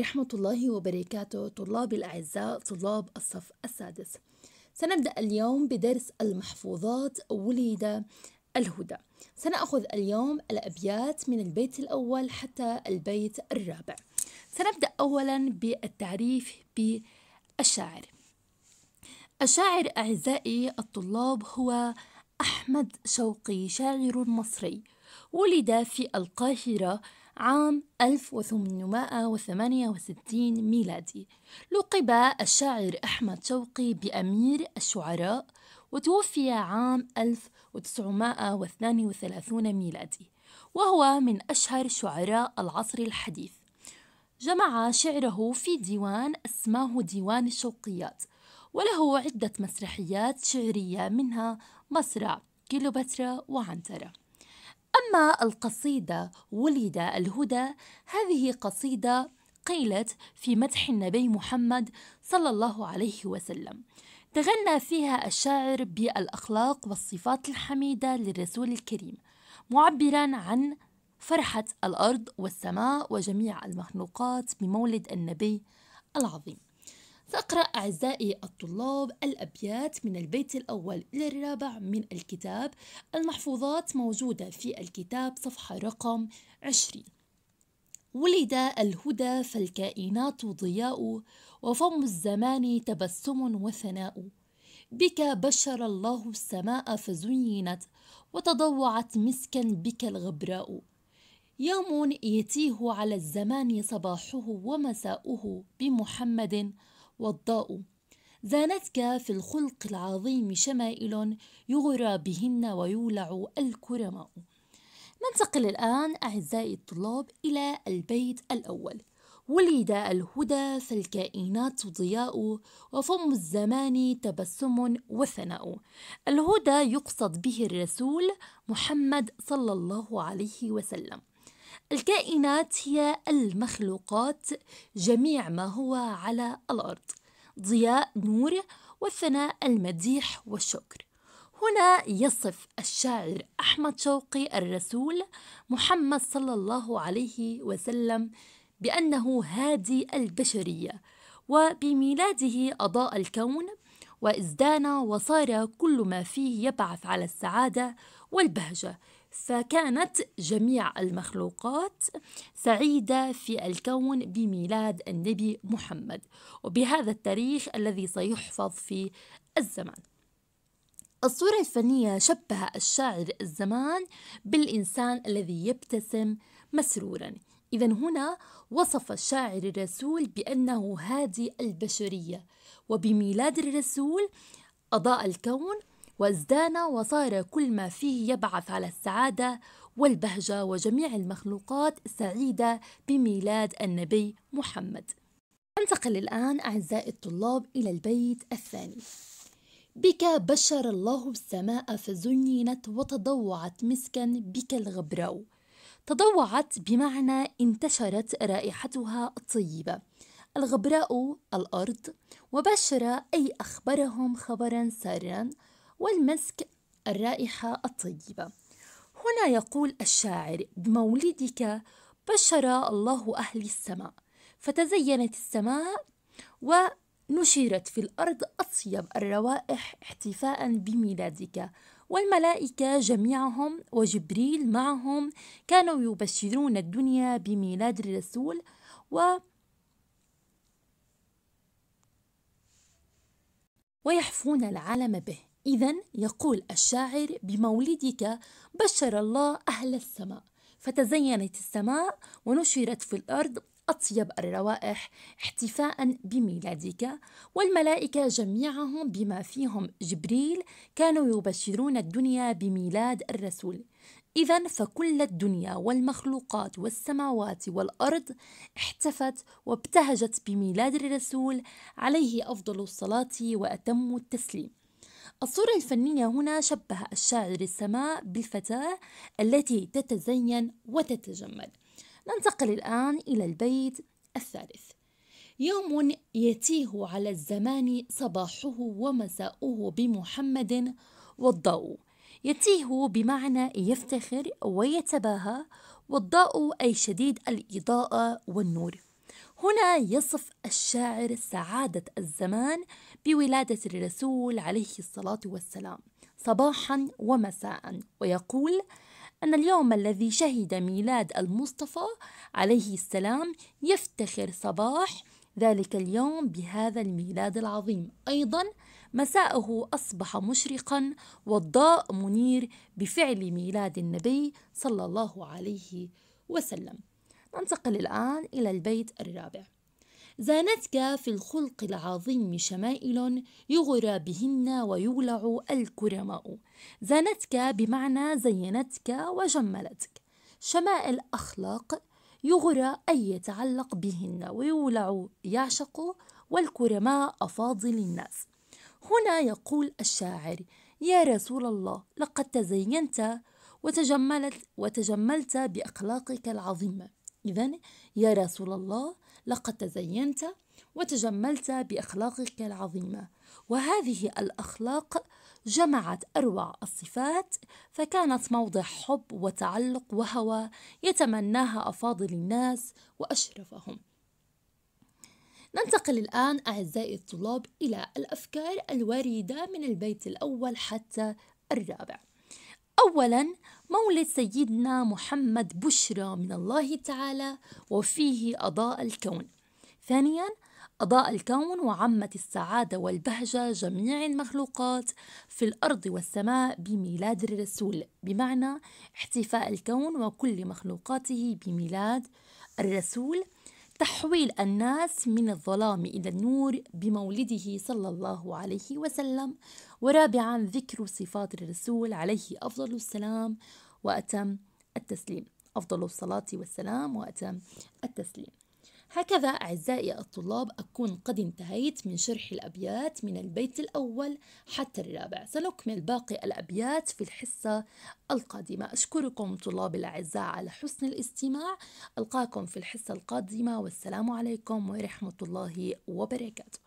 رحمة الله وبركاته طلاب الأعزاء طلاب الصف السادس سنبدأ اليوم بدرس المحفوظات ولد الهدى سنأخذ اليوم الأبيات من البيت الأول حتى البيت الرابع سنبدأ أولا بالتعريف بالشاعر الشاعر أعزائي الطلاب هو أحمد شوقي شاعر مصري ولد في القاهرة عام 1868 ميلادي لقب الشاعر أحمد شوقي بأمير الشعراء وتوفي عام 1932 ميلادي وهو من أشهر شعراء العصر الحديث جمع شعره في ديوان اسماه ديوان الشوقيات وله عدة مسرحيات شعرية منها مصرع كيلوباترا وعنترة أما القصيدة ولد الهدى هذه قصيدة قيلت في مدح النبي محمد صلى الله عليه وسلم تغنى فيها الشاعر بالأخلاق والصفات الحميدة للرسول الكريم معبرا عن فرحة الأرض والسماء وجميع المخلوقات بمولد النبي العظيم سأقرأ أعزائي الطلاب الأبيات من البيت الأول إلى الرابع من الكتاب المحفوظات موجودة في الكتاب صفحة رقم 20 ولد الهدى فالكائنات ضياء وفم الزمان تبسم وثناء بك بشر الله السماء فزينت وتضوعت مسكا بك الغبراء يوم يتيه على الزمان صباحه ومساؤه بمحمد والضاء زانتك في الخلق العظيم شمائل يغرى بهن ويولع الكرماء ننتقل الآن أعزائي الطلاب إلى البيت الأول ولد الهدى فالكائنات ضياء وفم الزمان تبسم وثناء الهدى يقصد به الرسول محمد صلى الله عليه وسلم الكائنات هي المخلوقات جميع ما هو على الأرض ضياء نور والثناء المديح والشكر هنا يصف الشاعر أحمد شوقي الرسول محمد صلى الله عليه وسلم بأنه هادي البشرية وبميلاده أضاء الكون وازدان وصار كل ما فيه يبعث على السعادة والبهجة فكانت جميع المخلوقات سعيدة في الكون بميلاد النبي محمد وبهذا التاريخ الذي سيحفظ في الزمان الصورة الفنية شبه الشاعر الزمان بالإنسان الذي يبتسم مسرورا إذا هنا وصف الشاعر الرسول بأنه هادي البشرية وبميلاد الرسول أضاء الكون وازدان وصار كل ما فيه يبعث على السعادة والبهجة وجميع المخلوقات سعيدة بميلاد النبي محمد انتقل الآن أعزائي الطلاب إلى البيت الثاني بك بشر الله السماء فزينت وتضوعت مسكا بك الغبراء تضوعت بمعنى انتشرت رائحتها الطيبة الغبراء الأرض وبشر أي أخبرهم خبرا سارا والمسك الرائحة الطيبة هنا يقول الشاعر بمولدك بشر الله أهل السماء فتزينت السماء ونشرت في الأرض أطيب الروائح احتفاء بميلادك والملائكة جميعهم وجبريل معهم كانوا يبشرون الدنيا بميلاد الرسول و ويحفون العالم به إذا يقول الشاعر بمولدك بشر الله أهل السماء فتزينت السماء ونشرت في الأرض أطيب الروائح احتفاء بميلادك والملائكة جميعهم بما فيهم جبريل كانوا يبشرون الدنيا بميلاد الرسول إذا فكل الدنيا والمخلوقات والسماوات والأرض احتفت وابتهجت بميلاد الرسول عليه أفضل الصلاة وأتم التسليم الصورة الفنية هنا شبه الشاعر السماء بالفتاة التي تتزين وتتجمل ننتقل الآن إلى البيت الثالث يوم يتيه على الزمان صباحه ومساؤه بمحمد والضوء يتيه بمعنى يفتخر ويتباهى والضاء أي شديد الإضاءة والنور هنا يصف الشاعر سعادة الزمان بولادة الرسول عليه الصلاة والسلام صباحا ومساء ويقول أن اليوم الذي شهد ميلاد المصطفى عليه السلام يفتخر صباح ذلك اليوم بهذا الميلاد العظيم أيضا مساءه أصبح مشرقا والضاء منير بفعل ميلاد النبي صلى الله عليه وسلم ننتقل الآن إلى البيت الرابع زانتك في الخلق العظيم شمائل يغرى بهن ويولع الكرماء زانتك بمعنى زينتك وجملتك شمائل أخلاق يغرى أي يتعلق بهن ويولع يعشق والكرماء أفاضل الناس هنا يقول الشاعر يا رسول الله لقد تزينت وتجملت وتجملت بأخلاقك العظيمة إذا يا رسول الله لقد تزينت وتجملت بأخلاقك العظيمة وهذه الأخلاق جمعت أروع الصفات فكانت موضع حب وتعلق وهوى يتمناها أفاضل الناس وأشرفهم ننتقل الآن أعزائي الطلاب إلى الأفكار الواردة من البيت الأول حتى الرابع أولا مولد سيدنا محمد بشرى من الله تعالى وفيه أضاء الكون ثانيا أضاء الكون وعمت السعادة والبهجة جميع المخلوقات في الأرض والسماء بميلاد الرسول بمعنى احتفاء الكون وكل مخلوقاته بميلاد الرسول تحويل الناس من الظلام إلى النور بمولده صلى الله عليه وسلم ورابعا ذكر صفات الرسول عليه أفضل السلام وأتم التسليم أفضل الصلاة والسلام وأتم التسليم هكذا أعزائي الطلاب أكون قد انتهيت من شرح الأبيات من البيت الأول حتى الرابع سنكمل باقي الأبيات في الحصة القادمة أشكركم طلابي الأعزاء على حسن الاستماع ألقاكم في الحصة القادمة والسلام عليكم ورحمة الله وبركاته